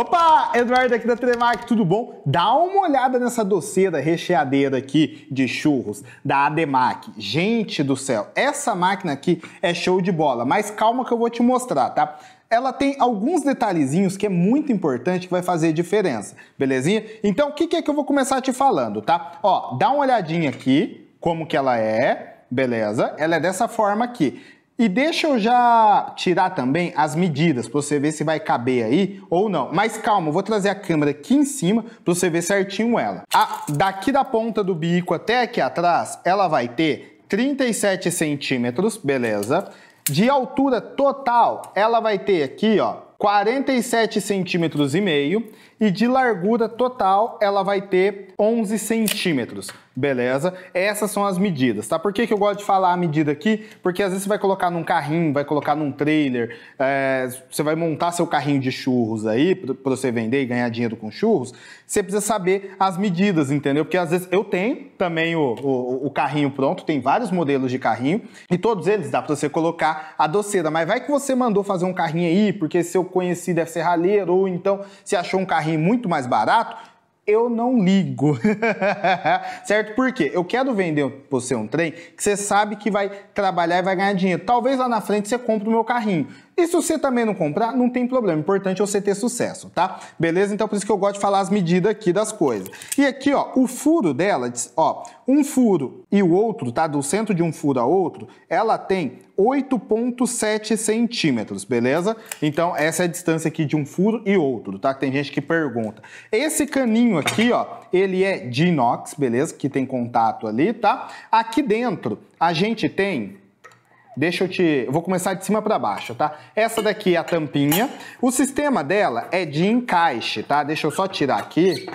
Opa, Eduardo aqui da Tremac, tudo bom? Dá uma olhada nessa doceira recheadeira aqui de churros da Ademac. Gente do céu, essa máquina aqui é show de bola, mas calma que eu vou te mostrar, tá? ela tem alguns detalhezinhos que é muito importante que vai fazer diferença, belezinha? Então, o que, que é que eu vou começar te falando, tá? Ó, dá uma olhadinha aqui, como que ela é, beleza? Ela é dessa forma aqui. E deixa eu já tirar também as medidas para você ver se vai caber aí ou não. Mas calma, eu vou trazer a câmera aqui em cima para você ver certinho ela. A, daqui da ponta do bico até aqui atrás, ela vai ter 37 centímetros, beleza? De altura total, ela vai ter aqui, ó, 47 centímetros e meio e de largura total ela vai ter 11 centímetros, beleza? Essas são as medidas, tá? Por que, que eu gosto de falar a medida aqui? Porque às vezes você vai colocar num carrinho, vai colocar num trailer, é, você vai montar seu carrinho de churros aí para você vender e ganhar dinheiro com churros, você precisa saber as medidas, entendeu? Porque às vezes eu tenho também o, o, o carrinho pronto, tem vários modelos de carrinho e todos eles dá para você colocar a doceira, mas vai que você mandou fazer um carrinho aí porque seu conhecido é ser raleiro ou então se achou um carrinho muito mais barato, eu não ligo. certo? Por quê? Eu quero vender para você um trem que você sabe que vai trabalhar e vai ganhar dinheiro. Talvez lá na frente você compre o meu carrinho. E se você também não comprar, não tem problema. O importante é você ter sucesso, tá? Beleza? Então por isso que eu gosto de falar as medidas aqui das coisas. E aqui, ó, o furo dela, ó, um furo e o outro, tá? Do centro de um furo a outro, ela tem 8.7 centímetros, beleza? Então essa é a distância aqui de um furo e outro, tá? Tem gente que pergunta. Esse caninho aqui, ó, ele é de inox, beleza? Que tem contato ali, tá? Aqui dentro a gente tem Deixa eu te. Eu vou começar de cima para baixo, tá? Essa daqui é a tampinha. O sistema dela é de encaixe, tá? Deixa eu só tirar aqui.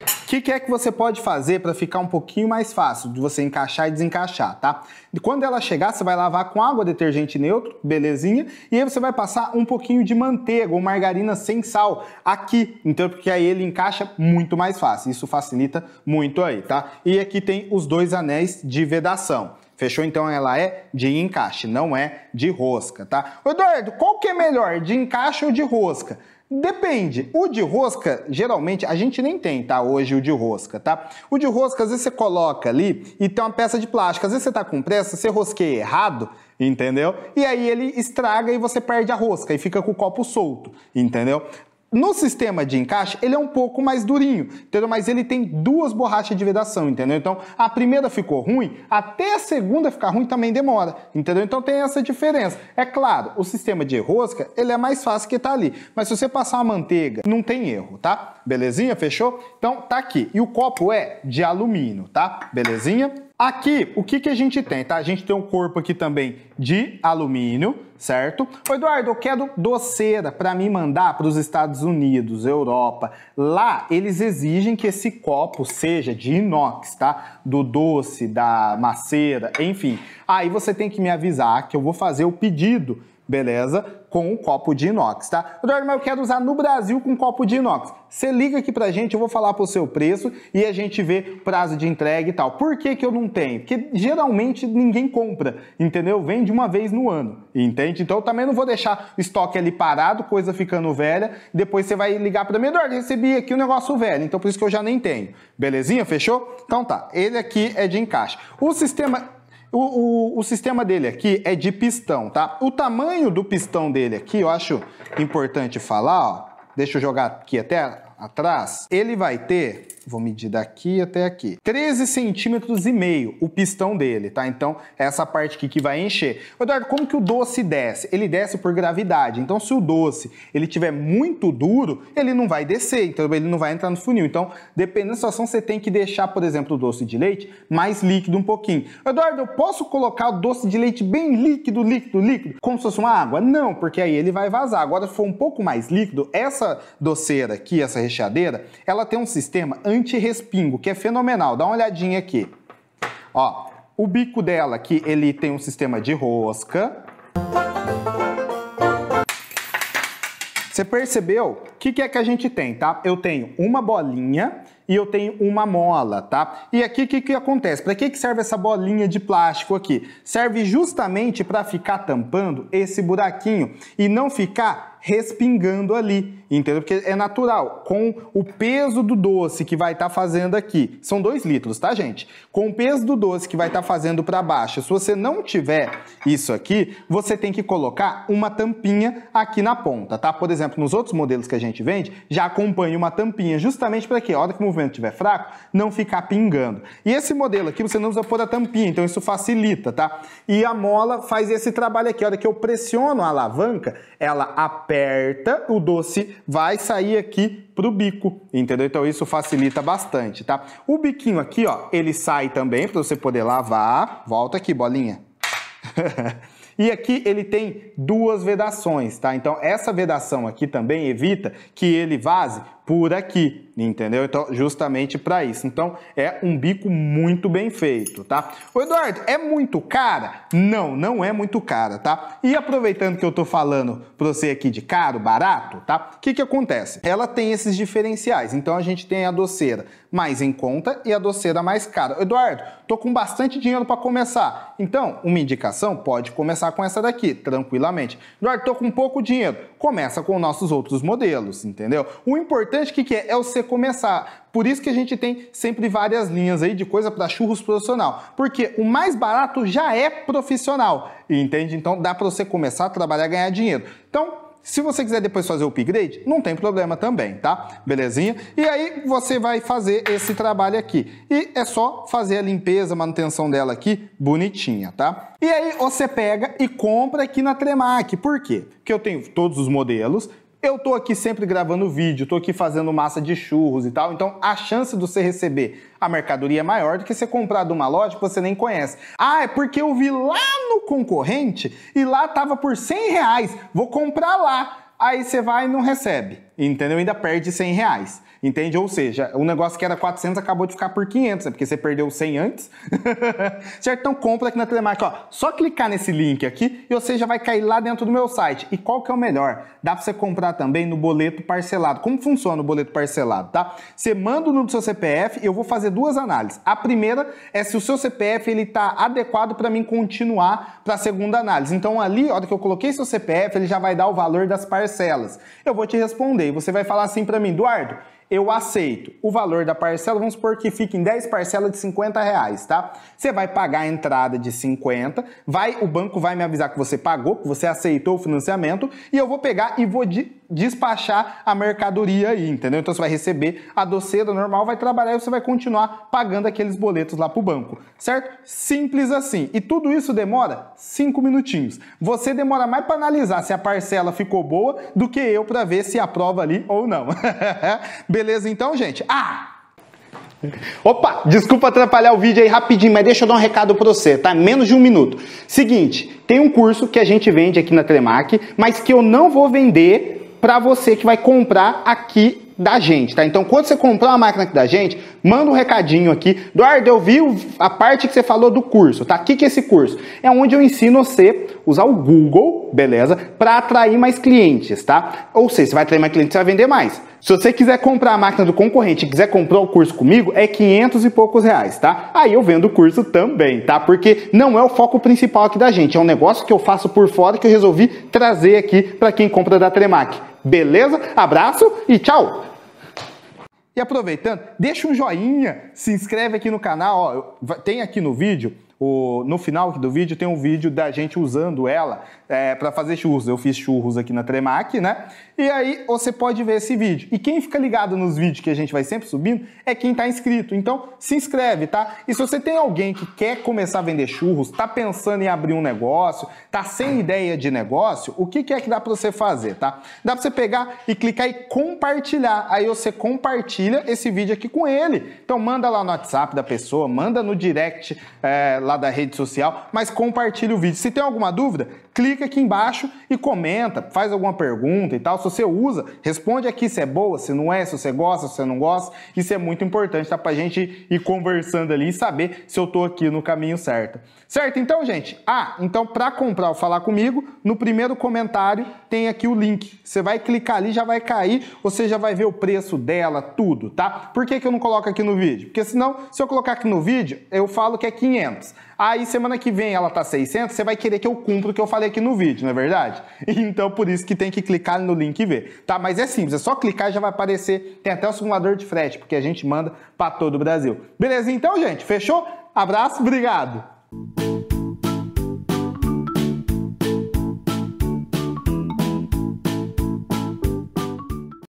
O que, que, é que você pode fazer para ficar um pouquinho mais fácil de você encaixar e desencaixar, tá? Quando ela chegar, você vai lavar com água detergente neutro, belezinha, e aí você vai passar um pouquinho de manteiga ou margarina sem sal aqui, então porque aí ele encaixa muito mais fácil, isso facilita muito aí, tá? E aqui tem os dois anéis de vedação. Fechou? Então ela é de encaixe, não é de rosca, tá? Eduardo, qual que é melhor, de encaixe ou de rosca? Depende. O de rosca, geralmente, a gente nem tem, tá? Hoje o de rosca, tá? O de rosca, às vezes você coloca ali e tem uma peça de plástico. Às vezes você tá com pressa, você rosqueia errado, entendeu? E aí ele estraga e você perde a rosca e fica com o copo solto, entendeu? No sistema de encaixe, ele é um pouco mais durinho, entendeu? Mas ele tem duas borrachas de vedação, entendeu? Então, a primeira ficou ruim, até a segunda ficar ruim também demora, entendeu? Então tem essa diferença. É claro, o sistema de rosca, ele é mais fácil que tá ali, mas se você passar uma manteiga, não tem erro, tá? Belezinha? Fechou? Então, tá aqui. E o copo é de alumínio, tá? Belezinha? Aqui, o que, que a gente tem, tá? A gente tem um corpo aqui também de alumínio, certo? Ô Eduardo, eu quero doceira para me mandar para os Estados Unidos, Europa. Lá, eles exigem que esse copo seja de inox, tá? Do doce, da macera, enfim. Aí você tem que me avisar que eu vou fazer o pedido beleza? Com um copo de inox, tá? Eduardo, mas eu quero usar no Brasil com um copo de inox. Você liga aqui pra gente, eu vou falar pro seu preço e a gente vê prazo de entrega e tal. Por que que eu não tenho? Porque geralmente ninguém compra, entendeu? Vende uma vez no ano, entende? Então eu também não vou deixar o estoque ali parado, coisa ficando velha, depois você vai ligar pra mim, Eduardo, recebi aqui o um negócio velho, então por isso que eu já nem tenho. Belezinha? Fechou? Então tá, ele aqui é de encaixe. O sistema o, o, o, sistema dele aqui é de pistão, tá? O tamanho do pistão dele aqui, eu acho importante falar, ó. Deixa eu jogar aqui até atrás. Ele vai ter vou medir daqui até aqui. 13 centímetros e meio o pistão dele, tá? Então, é essa parte aqui que vai encher. Eduardo, como que o doce desce? Ele desce por gravidade. Então, se o doce ele tiver muito duro, ele não vai descer, então ele não vai entrar no funil. Então, dependendo da situação, você tem que deixar, por exemplo, o doce de leite mais líquido um pouquinho. Eduardo, eu posso colocar o doce de leite bem líquido, líquido, líquido, como se fosse uma água? Não, porque aí ele vai vazar. Agora, se for um pouco mais líquido, essa doceira aqui, essa recheadeira, ela tem um sistema anti-respingo, que é fenomenal. Dá uma olhadinha aqui. Ó, o bico dela aqui, ele tem um sistema de rosca. Você percebeu? O que, que é que a gente tem, tá? Eu tenho uma bolinha e eu tenho uma mola, tá? E aqui o que, que acontece? Para que, que serve essa bolinha de plástico aqui? Serve justamente para ficar tampando esse buraquinho e não ficar respingando ali, entendeu? Porque é natural. Com o peso do doce que vai estar tá fazendo aqui, são dois litros, tá, gente? Com o peso do doce que vai estar tá fazendo para baixo, se você não tiver isso aqui, você tem que colocar uma tampinha aqui na ponta, tá? Por exemplo, nos outros modelos que a gente vende, já acompanha uma tampinha justamente para que a hora que o vento estiver fraco, não ficar pingando. E esse modelo aqui você não usa por a tampinha, então isso facilita, tá? E a mola faz esse trabalho aqui. A hora que eu pressiono a alavanca, ela aperta, o doce vai sair aqui pro bico, entendeu? Então isso facilita bastante, tá? O biquinho aqui, ó, ele sai também para você poder lavar. Volta aqui, bolinha. E aqui ele tem duas vedações, tá? Então essa vedação aqui também evita que ele vaze por aqui, entendeu? Então, justamente para isso. Então, é um bico muito bem feito, tá? O Eduardo, é muito cara? Não, não é muito cara, tá? E aproveitando que eu tô falando para você aqui de caro, barato, tá? O que que acontece? Ela tem esses diferenciais. Então, a gente tem a doceira mais em conta e a doceira mais cara. Eduardo, tô com bastante dinheiro para começar. Então, uma indicação pode começar com essa daqui, tranquilamente. Eduardo, tô com pouco dinheiro. Começa com nossos outros modelos, entendeu? O importante importante, o que, que é? É você começar. Por isso que a gente tem sempre várias linhas aí de coisa para churros profissional. Porque o mais barato já é profissional. Entende? Então dá para você começar a trabalhar e ganhar dinheiro. Então, se você quiser depois fazer o upgrade, não tem problema também, tá? Belezinha? E aí você vai fazer esse trabalho aqui. E é só fazer a limpeza, a manutenção dela aqui, bonitinha, tá? E aí você pega e compra aqui na Tremac. Por quê? Porque eu tenho todos os modelos, eu tô aqui sempre gravando vídeo, tô aqui fazendo massa de churros e tal, então a chance de você receber a mercadoria é maior do que você comprar de uma loja que você nem conhece. Ah, é porque eu vi lá no concorrente e lá tava por 100 reais, vou comprar lá. Aí você vai e não recebe entendeu? Ainda perde 100 reais, entende? Ou seja, o negócio que era 400 acabou de ficar por 500, né? porque você perdeu 100 antes, certo? Então compra aqui na Telemark, ó, só clicar nesse link aqui e você já vai cair lá dentro do meu site. E qual que é o melhor? Dá para você comprar também no boleto parcelado. Como funciona o boleto parcelado, tá? Você manda o número do seu CPF e eu vou fazer duas análises. A primeira é se o seu CPF ele tá adequado para mim continuar para a segunda análise. Então ali, a hora que eu coloquei seu CPF, ele já vai dar o valor das parcelas. Eu vou te responder você vai falar assim para mim, Eduardo, eu aceito o valor da parcela, vamos supor que fique em 10 parcelas de 50 reais, tá? Você vai pagar a entrada de 50, vai, o banco vai me avisar que você pagou, que você aceitou o financiamento, e eu vou pegar e vou de despachar a mercadoria aí, entendeu? Então você vai receber a doceira normal, vai trabalhar e você vai continuar pagando aqueles boletos lá para o banco, certo? Simples assim. E tudo isso demora cinco minutinhos. Você demora mais para analisar se a parcela ficou boa do que eu para ver se aprova ali ou não. Beleza então, gente? Ah! Opa, desculpa atrapalhar o vídeo aí rapidinho, mas deixa eu dar um recado para você, tá? Menos de um minuto. Seguinte, tem um curso que a gente vende aqui na Telemac, mas que eu não vou vender para você que vai comprar aqui da gente, tá? Então, quando você comprar uma máquina aqui da gente, manda um recadinho aqui. Eduardo, eu vi a parte que você falou do curso, tá? O que, que é esse curso? É onde eu ensino você usar o Google, beleza? Para atrair mais clientes, tá? Ou seja, você vai atrair mais clientes, você vai vender mais. Se você quiser comprar a máquina do concorrente e quiser comprar o curso comigo, é 500 e poucos reais, tá? Aí eu vendo o curso também, tá? Porque não é o foco principal aqui da gente, é um negócio que eu faço por fora que eu resolvi trazer aqui para quem compra da Tremac. Beleza? Abraço e tchau! E aproveitando, deixa um joinha, se inscreve aqui no canal, ó, tem aqui no vídeo o, no final do vídeo tem um vídeo da gente usando ela é, para fazer churros. Eu fiz churros aqui na Tremac, né? E aí você pode ver esse vídeo. E quem fica ligado nos vídeos que a gente vai sempre subindo é quem está inscrito. Então se inscreve, tá? E se você tem alguém que quer começar a vender churros, tá pensando em abrir um negócio, tá sem ideia de negócio, o que, que é que dá para você fazer, tá? Dá para você pegar e clicar e compartilhar. Aí você compartilha esse vídeo aqui com ele. Então manda lá no WhatsApp da pessoa, manda no direct. É, lá da rede social, mas compartilhe o vídeo. Se tem alguma dúvida, clica aqui embaixo e comenta, faz alguma pergunta e tal. Se você usa, responde aqui se é boa, se não é, se você gosta, se você não gosta. Isso é muito importante, tá? Pra gente ir conversando ali e saber se eu tô aqui no caminho certo. Certo? Então, gente, ah, então para comprar ou falar comigo, no primeiro comentário tem aqui o link. Você vai clicar ali, já vai cair, você já vai ver o preço dela, tudo, tá? Por que, que eu não coloco aqui no vídeo? Porque senão, se eu colocar aqui no vídeo, eu falo que é 500. Aí semana que vem ela tá 600, você vai querer que eu cumpra o que eu falei aqui no vídeo, não é verdade? Então por isso que tem que clicar no link e ver, tá? Mas é simples, é só clicar e já vai aparecer, tem até o simulador de frete, porque a gente manda para todo o Brasil. Beleza então, gente? Fechou? Abraço, obrigado!